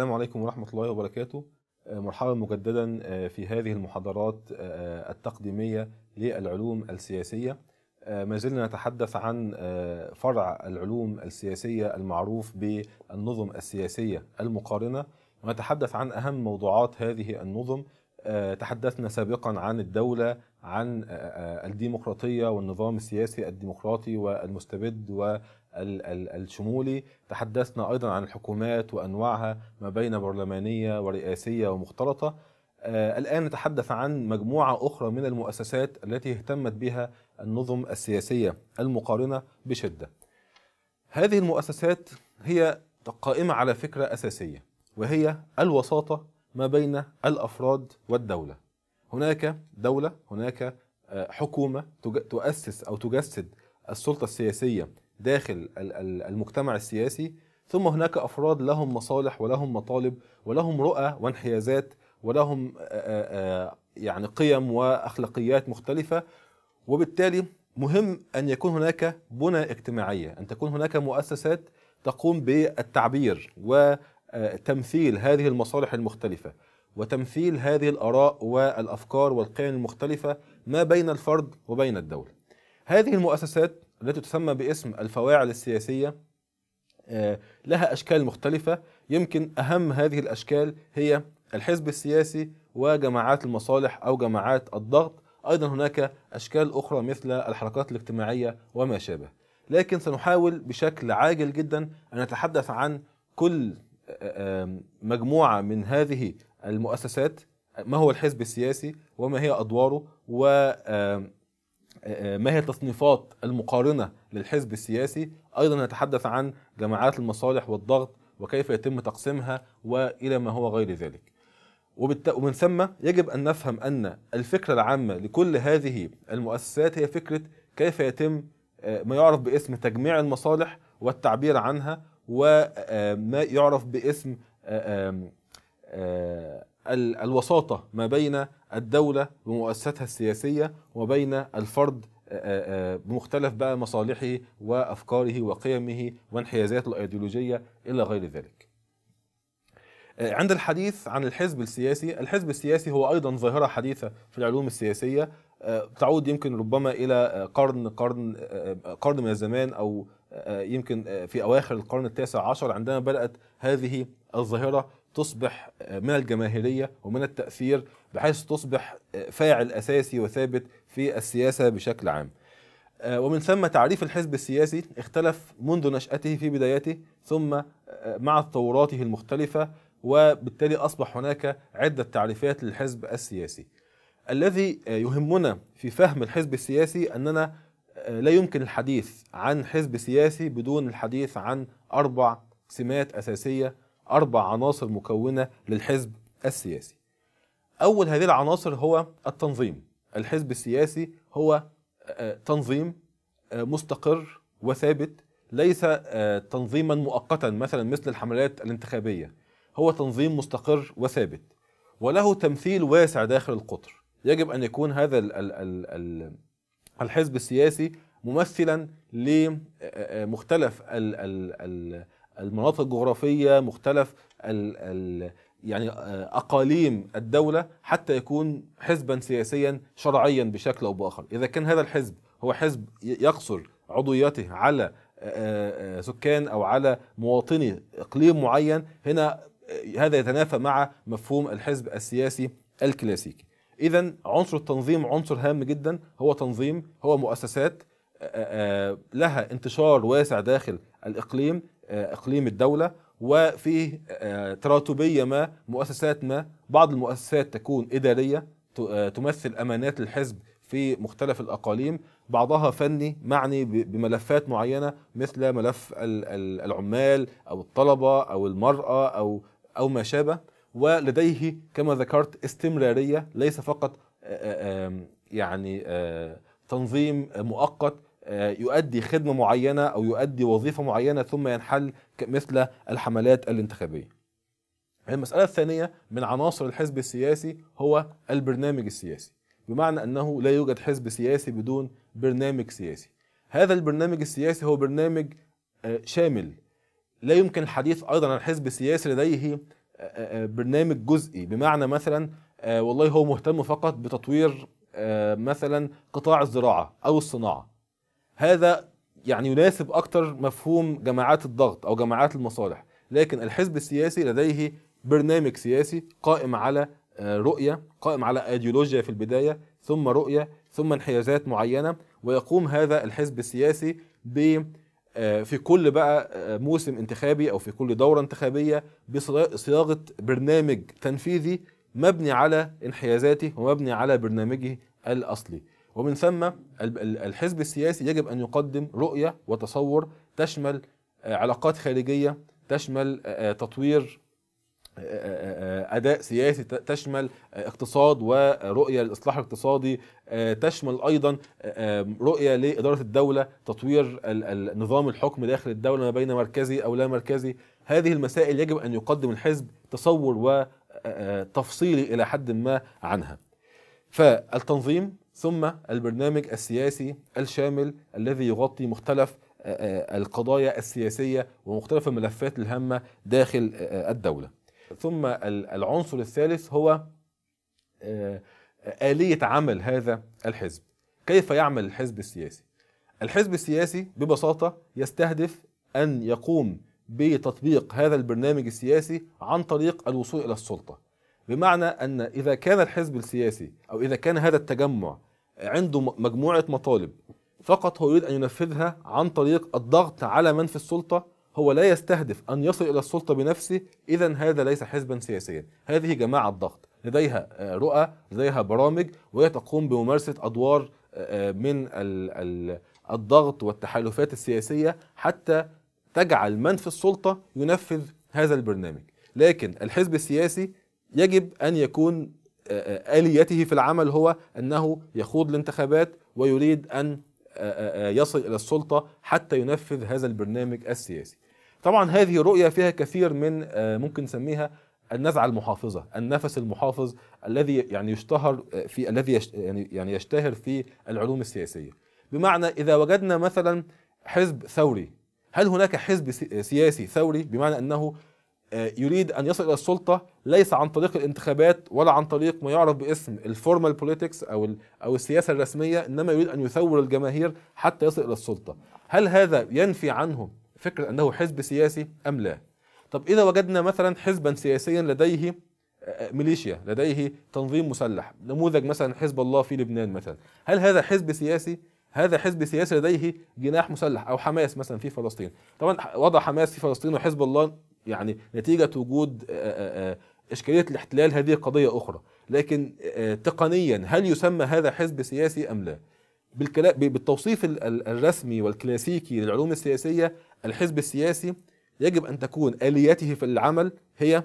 السلام عليكم ورحمة الله وبركاته آه، مرحبا مجددا آه، في هذه المحاضرات آه، التقديمية للعلوم السياسية ما زلنا نتحدث عن فرع العلوم السياسية المعروف بالنظم السياسية المقارنة ونتحدث عن أهم موضوعات هذه النظم تحدثنا سابقا عن الدولة عن الديمقراطية والنظام السياسي الديمقراطي والمستبد الشمولي تحدثنا أيضا عن الحكومات وأنواعها ما بين برلمانية ورئاسية ومختلطة آه، الآن نتحدث عن مجموعة أخرى من المؤسسات التي اهتمت بها النظم السياسية المقارنة بشدة هذه المؤسسات هي قائمة على فكرة أساسية وهي الوساطة ما بين الأفراد والدولة هناك دولة هناك آه، حكومة تؤسس أو تجسد السلطة السياسية داخل المجتمع السياسي ثم هناك افراد لهم مصالح ولهم مطالب ولهم رؤى وانحيازات ولهم يعني قيم واخلاقيات مختلفه وبالتالي مهم ان يكون هناك بنى اجتماعيه ان تكون هناك مؤسسات تقوم بالتعبير وتمثيل هذه المصالح المختلفه وتمثيل هذه الاراء والافكار والقيم المختلفه ما بين الفرد وبين الدوله هذه المؤسسات التي تسمى باسم الفواعل السياسية آه، لها أشكال مختلفة يمكن أهم هذه الأشكال هي الحزب السياسي وجماعات المصالح أو جماعات الضغط أيضا هناك أشكال أخرى مثل الحركات الاجتماعية وما شابه لكن سنحاول بشكل عاجل جدا أن نتحدث عن كل آه، آه، مجموعة من هذه المؤسسات ما هو الحزب السياسي وما هي أدواره و آه، ما هي تصنيفات المقارنة للحزب السياسي أيضا نتحدث عن جماعات المصالح والضغط وكيف يتم تقسيمها وإلى ما هو غير ذلك ومن ثم يجب أن نفهم أن الفكرة العامة لكل هذه المؤسسات هي فكرة كيف يتم آه، ما يعرف باسم تجميع المصالح والتعبير عنها وما آه، يعرف باسم الوساطة ما بين الدولة بمؤسساتها السياسية وبين الفرد بمختلف بقى مصالحه وأفكاره وقيمه وانحيازاته الأيديولوجية إلى غير ذلك عند الحديث عن الحزب السياسي الحزب السياسي هو أيضا ظاهرة حديثة في العلوم السياسية تعود يمكن ربما إلى قرن قرن قرن من الزمان أو يمكن في أواخر القرن التاسع عشر عندما بدأت هذه الظاهرة تصبح من الجماهيرية ومن التأثير بحيث تصبح فاعل اساسي وثابت في السياسه بشكل عام. آه، ومن ثم تعريف الحزب السياسي اختلف منذ نشأته في بدايته ثم آه، مع تطوراته المختلفة وبالتالي أصبح هناك عدة تعريفات للحزب السياسي الذي آه، يهمنا في فهم الحزب السياسي أننا لا يمكن الحديث عن حزب سياسي بدون الحديث عن أربع سمات أساسية أربع عناصر مكونة للحزب السياسي أول هذه العناصر هو التنظيم الحزب السياسي هو آه، آه، تنظيم آه، مستقر وثابت ليس تنظيما مؤقتا مثلا مثل الحملات الانتخابية هو تنظيم مستقر وثابت وله تمثيل واسع داخل القطر يجب أن يكون هذا الحزب السياسي ممثلا لمختلف المناطق الجغرافية مختلف يعني آه، اقاليم الدوله حتى يكون حزبا سياسيا شرعيا بشكل او باخر، اذا كان هذا الحزب هو حزب يقصر عضويته على آه، آه، سكان او على مواطني اقليم معين هنا هذا يتنافى مع مفهوم الحزب السياسي الكلاسيكي. اذا عنصر التنظيم عنصر هام جدا هو تنظيم هو مؤسسات لها انتشار واسع داخل الاقليم اقليم الدوله وفيه آه، تراتبية ما مؤسسات ما بعض المؤسسات تكون إدارية آه، تمثل أمانات الحزب في مختلف الأقاليم بعضها فني معني بملفات معينة مثل ملف العمال أو الطلبة أو المرأة أو أو ما شابه ولديه كما ذكرت استمرارية ليس فقط آه، يعني تنظيم مؤقت آه، يؤدي خدمة معينة أو يؤدي وظيفة معينة ثم ينحل مثل الحملات الانتخابية المسألة الثانية من عناصر الحزب السياسي هو البرنامج السياسي بمعنى أنه لا يوجد حزب سياسي بدون برنامج سياسي هذا البرنامج السياسي هو برنامج آه، شامل لا يمكن الحديث أيضا عن حزب سياسي لديه آه، برنامج جزئي بمعنى مثلا والله هو مهتم فقط بتطوير مثلا قطاع الزراعة أو الصناعة هذا يعني يناسب اكثر مفهوم جماعات الضغط او جماعات المصالح لكن الحزب السياسي لديه برنامج سياسي قائم على آه، رؤيه قائم على ايديولوجيا في البدايه ثم رؤيه ثم انحيازات معينه ويقوم هذا الحزب السياسي ب آه، في كل بقى آه، موسم انتخابي او في كل دوره انتخابيه بصياغه برنامج تنفيذي مبني على انحيازاته ومبني على برنامجه الاصلي ومن ثم الحزب السياسي يجب أن يقدم رؤية وتصور تشمل آه، علاقات خارجية تشمل آه، آه، تطوير اداء سياسي تشمل اقتصاد ورؤيه للاصلاح الاقتصادي تشمل ايضا رؤيه لاداره الدوله تطوير نظام الحكم داخل الدوله ما بين مركزي او لا مركزي هذه المسائل يجب ان يقدم الحزب تصور وتفصيلي الى حد ما عنها فالتنظيم ثم البرنامج السياسي الشامل الذي يغطي مختلف آه، آه، القضايا السياسية ومختلف الملفات الهامة داخل آه، الدولة ثم العنصر الثالث هو آلية عمل هذا الحزب كيف يعمل الحزب السياسي الحزب السياسي ببساطة يستهدف أن يقوم بتطبيق هذا البرنامج السياسي عن طريق الوصول إلى السلطة بمعنى أن إذا كان الحزب السياسي أو إذا كان هذا التجمع عنده مجموعه مطالب فقط هو يريد ان ينفذها عن طريق الضغط على من في السلطه هو لا يستهدف ان يصل الى السلطه بنفسه اذا هذا ليس حزبا سياسيا هذه جماعه ضغط لديها آه، رؤى لديها برامج وهي تقوم بممارسه ادوار آه، آه، من الضغط والتحالفات السياسيه حتى تجعل من في السلطه ينفذ هذا البرنامج لكن الحزب السياسي يجب ان يكون آه، آه، آليته في العمل هو أنه يخوض الانتخابات ويريد أن آه، يصل إلى السلطة حتى ينفذ هذا البرنامج السياسي طبعا هذه رؤية فيها كثير من ممكن نسميها النزعة المحافظة النفس المحافظ الذي يعني يشتهر في الذي يعني،, يعني يشتهر في العلوم السياسية بمعنى إذا وجدنا مثلا حزب ثوري هل هناك حزب سياسي ثوري بمعنى أنه آه، يريد ان يصل الى السلطه ليس عن طريق الانتخابات ولا عن طريق ما يعرف باسم الفورمال بوليتكس او او السياسه الرسميه انما يريد ان يثور الجماهير حتى يصل الى السلطه هل هذا ينفي عنه فكره انه حزب سياسي ام لا طب اذا وجدنا مثلا حزبا سياسيا لديه آه، آه، ميليشيا لديه تنظيم مسلح نموذج مثلا حزب الله في لبنان مثلا هل هذا حزب سياسي هذا حزب سياسي لديه جناح مسلح او حماس مثلا في فلسطين طبعا وضع حماس في فلسطين وحزب الله يعني نتيجه وجود آه، آه، آه، اشكاليه الاحتلال هذه قضيه اخرى لكن تقنيا هل يسمى هذا حزب سياسي ام لا بالكلام بالتوصيف الرسمي والكلاسيكي للعلوم السياسيه الحزب السياسي يجب ان تكون اليته في العمل هي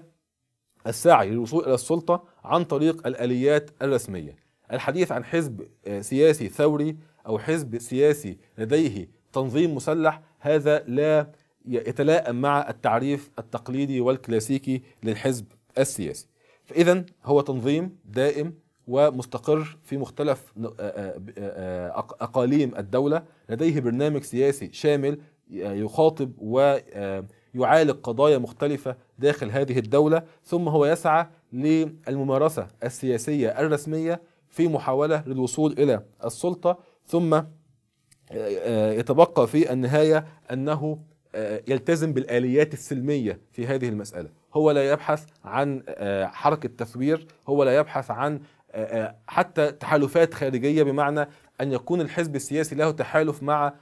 السعي للوصول الى السلطه عن طريق الاليات الرسميه الحديث عن حزب سياسي ثوري او حزب سياسي لديه تنظيم مسلح هذا لا يتلائم مع التعريف التقليدي والكلاسيكي للحزب السياسي فإذا هو تنظيم دائم ومستقر في مختلف آه، آه، آه، أقاليم الدولة لديه برنامج سياسي شامل يخاطب ويعالج قضايا مختلفة داخل هذه الدولة ثم هو يسعى للممارسة السياسية الرسمية في محاولة للوصول إلى السلطة ثم يتبقى في النهاية أنه آه، يلتزم بالآليات السلمية في هذه المسألة هو لا يبحث عن آه، حركة تثوير هو لا يبحث عن آه، حتى تحالفات خارجية بمعنى أن يكون الحزب السياسي له تحالف مع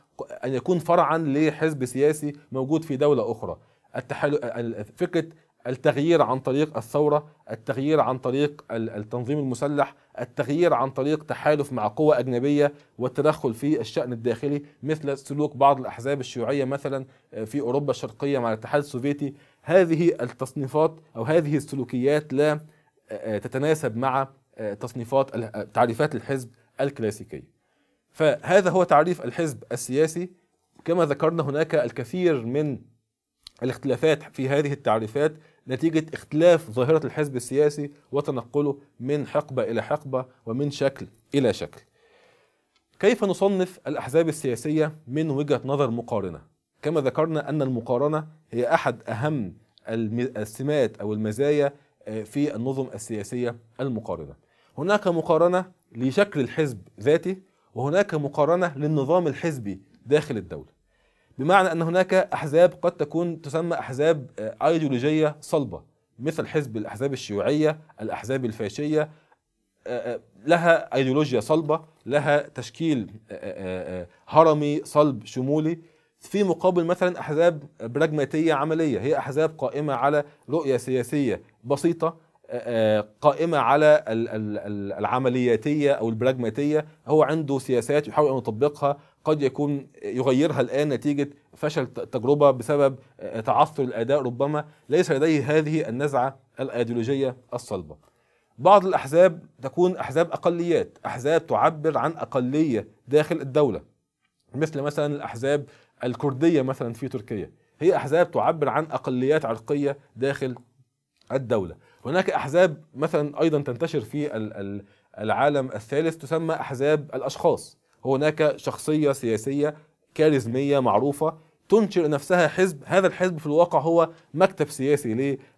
أن يكون فرعا لحزب سياسي موجود في دولة أخرى التحالف فكرة التغيير عن طريق الثورة التغيير عن طريق التنظيم المسلح التغيير عن طريق تحالف مع قوى أجنبية والتدخل في الشأن الداخلي مثل سلوك بعض الأحزاب الشيوعية مثلا آه، في أوروبا الشرقية مع الاتحاد السوفيتي هذه التصنيفات أو هذه السلوكيات لا آه، آه، تتناسب مع تصنيفات تعريفات الحزب الكلاسيكية فهذا هو تعريف الحزب السياسي كما ذكرنا هناك الكثير من الاختلافات في هذه التعريفات نتيجة اختلاف ظاهرة الحزب السياسي وتنقله من حقبة إلى حقبة ومن شكل إلى شكل كيف نصنف الأحزاب السياسية من وجهة نظر مقارنة؟ كما ذكرنا أن المقارنة هي أحد أهم السمات أو المزايا آه، في النظم السياسية المقارنة هناك مقارنة لشكل الحزب ذاته وهناك مقارنة للنظام الحزبي داخل الدولة بمعنى ان هناك احزاب قد تكون تسمى احزاب ايديولوجيه صلبه مثل حزب الاحزاب الشيوعيه، الاحزاب الفاشيه آه، آه، لها ايديولوجيا صلبه، لها تشكيل آه، هرمي صلب شمولي في مقابل مثلا احزاب براجماتيه عمليه، هي احزاب قائمه على رؤيه سياسيه بسيطه قائمه على العملياتيه او البراجماتيه هو عنده سياسات يحاول ان يطبقها قد يكون يغيرها الان نتيجه فشل تجربه بسبب آه، تعثر الاداء ربما ليس لديه هذه النزعه الايديولوجيه الصلبه بعض الاحزاب تكون احزاب اقليات احزاب تعبر عن اقليه داخل الدوله مثل مثلا الاحزاب الكرديه مثلا في تركيا هي احزاب تعبر عن اقليات عرقيه داخل الدوله هناك احزاب مثلا ايضا تنتشر في العالم الثالث تسمى احزاب الاشخاص هناك شخصيه سياسيه كاريزميه معروفه تنشر نفسها حزب هذا الحزب في الواقع هو مكتب سياسي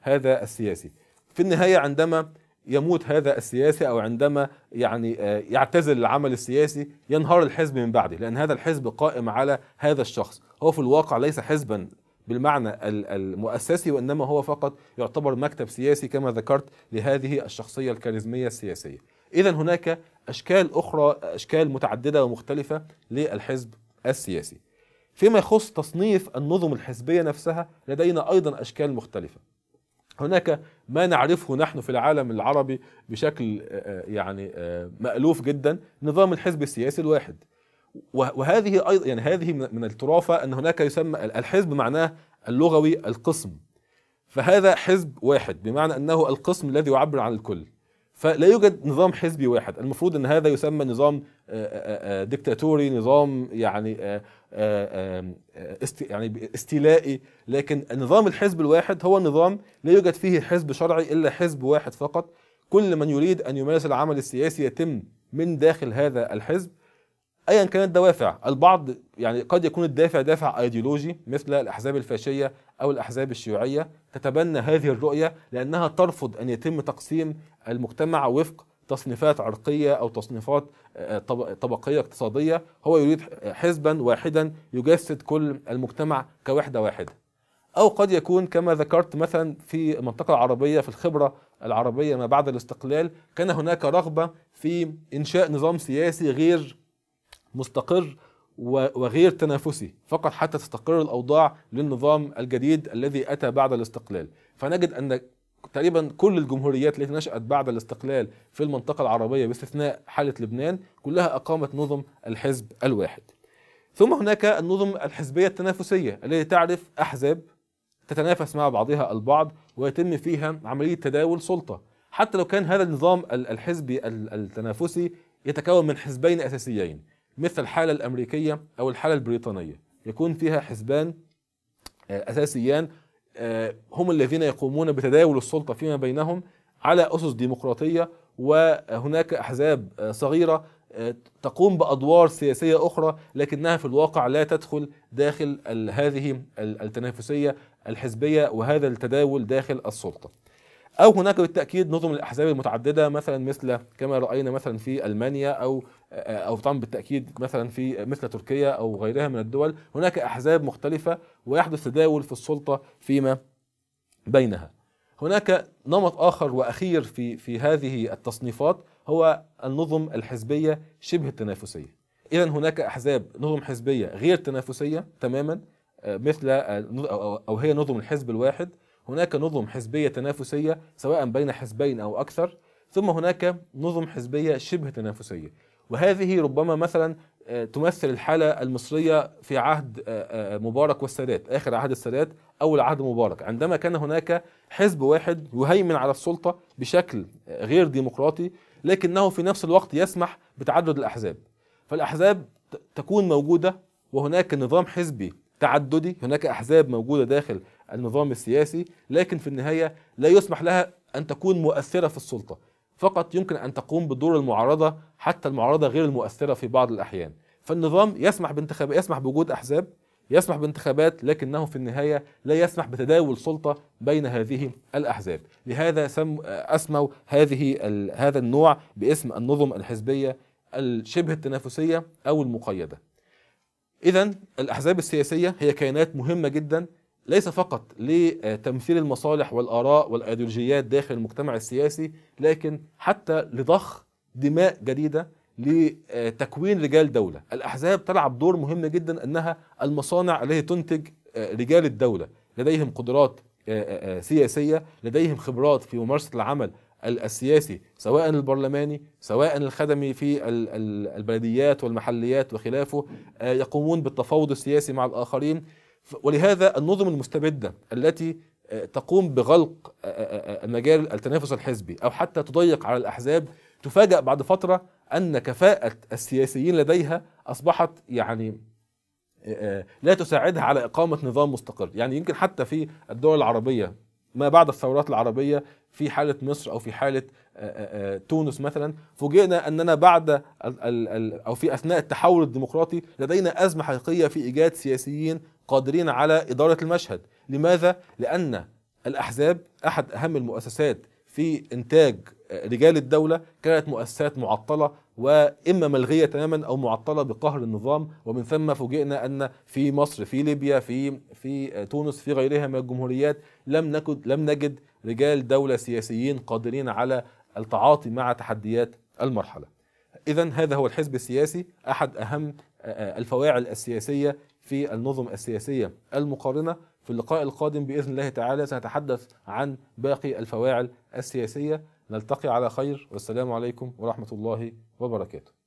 لهذا السياسي في النهايه عندما يموت هذا السياسي او عندما يعني آه، يعتزل العمل السياسي ينهار الحزب من بعده لان هذا الحزب قائم على هذا الشخص هو في الواقع ليس حزبا بالمعنى المؤسسي وانما هو فقط يعتبر مكتب سياسي كما ذكرت لهذه الشخصيه الكاريزميه السياسيه. اذا هناك اشكال اخرى اشكال متعدده ومختلفه للحزب السياسي. فيما يخص تصنيف النظم الحزبيه نفسها لدينا ايضا اشكال مختلفه. هناك ما نعرفه نحن في العالم العربي بشكل آه، آه، يعني آه، مألوف جدا نظام الحزب السياسي الواحد وهذه ايضا يعني هذه من الترافه ان هناك يسمى الحزب معناه اللغوي القسم فهذا حزب واحد بمعنى انه القسم الذي يعبر عن الكل فلا يوجد نظام حزبي واحد المفروض ان هذا يسمى نظام دكتاتوري نظام يعني يعني استيلائي لكن نظام الحزب الواحد هو نظام لا يوجد فيه حزب شرعي الا حزب واحد فقط كل من يريد ان يمارس العمل السياسي يتم من داخل هذا الحزب ايا كانت الدوافع البعض يعني قد يكون الدافع دافع ايديولوجي مثل الاحزاب الفاشيه او الاحزاب الشيوعيه تتبنى هذه الرؤيه لانها ترفض ان يتم تقسيم المجتمع وفق تصنيفات عرقيه او تصنيفات آه، طبقيه اقتصاديه هو يريد حزبا واحدا يجسد كل المجتمع كوحده واحده او قد يكون كما ذكرت مثلا في المنطقه العربيه في الخبره العربيه ما بعد الاستقلال كان هناك رغبه في انشاء نظام سياسي غير مستقر وغير تنافسي فقط حتى تستقر الاوضاع للنظام الجديد الذي اتى بعد الاستقلال فنجد ان تقريبا كل الجمهوريات التي نشأت بعد الاستقلال في المنطقة العربية باستثناء حالة لبنان كلها أقامت نظم الحزب الواحد ثم هناك النظم الحزبية التنافسية التي تعرف أحزاب تتنافس مع بعضها البعض ويتم فيها عملية تداول سلطة حتى لو كان هذا النظام الحزبي التنافسي يتكون من حزبين أساسيين مثل الحالة الأمريكية أو الحالة البريطانية يكون فيها حزبان آه، أساسيان آه، هم الذين يقومون بتداول السلطة فيما بينهم على أسس ديمقراطية وهناك أحزاب آه، صغيرة تقوم بأدوار سياسية أخرى لكنها في الواقع لا تدخل داخل هذه التنافسية الحزبية وهذا التداول داخل السلطة او هناك بالتاكيد نظم الاحزاب المتعدده مثلا مثل كما راينا مثلا في المانيا او او طبعا بالتاكيد مثلا في مثل تركيا او غيرها من الدول هناك احزاب مختلفه ويحدث تداول في السلطه فيما بينها هناك نمط اخر واخير في في هذه التصنيفات هو النظم الحزبيه شبه التنافسيه اذا هناك احزاب نظم حزبيه غير تنافسيه تماما آه، مثل آه، او هي نظم الحزب الواحد هناك نظم حزبية تنافسية سواء بين حزبين أو أكثر ثم هناك نظم حزبية شبه تنافسية وهذه ربما مثلا آه، تمثل الحالة المصرية في عهد آه، آه، مبارك والسادات آخر عهد السادات أول عهد مبارك عندما كان هناك حزب واحد يهيمن على السلطة بشكل غير ديمقراطي لكنه في نفس الوقت يسمح بتعدد الأحزاب فالأحزاب تكون موجودة وهناك نظام حزبي تعددي هناك أحزاب موجودة داخل النظام السياسي لكن في النهاية لا يسمح لها أن تكون مؤثرة في السلطة فقط يمكن أن تقوم بدور المعارضة حتى المعارضة غير المؤثرة في بعض الأحيان فالنظام يسمح بانتخاب يسمح بوجود أحزاب يسمح بانتخابات لكنه في النهاية لا يسمح بتداول سلطة بين هذه الأحزاب لهذا سم أسموا هذه هذا النوع باسم النظم الحزبية الشبه التنافسية أو المقيدة إذا الأحزاب السياسية هي كيانات مهمة جدا ليس فقط لتمثيل المصالح والآراء والأيديولوجيات داخل المجتمع السياسي لكن حتى لضخ دماء جديدة لتكوين رجال دولة الأحزاب تلعب دور مهم جدا أنها المصانع التي تنتج آه، رجال الدولة لديهم قدرات آه، آه، سياسية لديهم خبرات في ممارسة العمل السياسي سواء البرلماني سواء الخدمي في البلديات والمحليات وخلافه يقومون بالتفاوض السياسي مع الآخرين ولهذا النظم المستبدة التي آه، تقوم بغلق آه، آه، مجال التنافس الحزبي أو حتى تضيق على الأحزاب تفاجأ بعد فترة أن كفاءة السياسيين لديها أصبحت يعني لا تساعدها على إقامة نظام مستقر يعني يمكن حتى في الدول العربية ما بعد الثورات العربية في حالة مصر أو في حالة تونس مثلا فوجئنا أننا بعد أو في أثناء التحول الديمقراطي لدينا أزمة حقيقية في إيجاد سياسيين قادرين على إدارة المشهد لماذا؟ لأن الأحزاب أحد أهم المؤسسات في إنتاج آه، رجال الدولة كانت مؤسسات معطلة وإما ملغية تماما أو معطلة بقهر النظام ومن ثم فوجئنا أن في مصر في ليبيا في في آه، تونس في غيرها من الجمهوريات لم نكد لم نجد رجال دولة سياسيين قادرين على التعاطي مع تحديات المرحلة. إذا هذا هو الحزب السياسي أحد أهم آه، الفواعل السياسية في النظم السياسية المقارنة في اللقاء القادم بإذن الله تعالى سنتحدث عن باقي الفواعل السياسية نلتقي على خير والسلام عليكم ورحمة الله وبركاته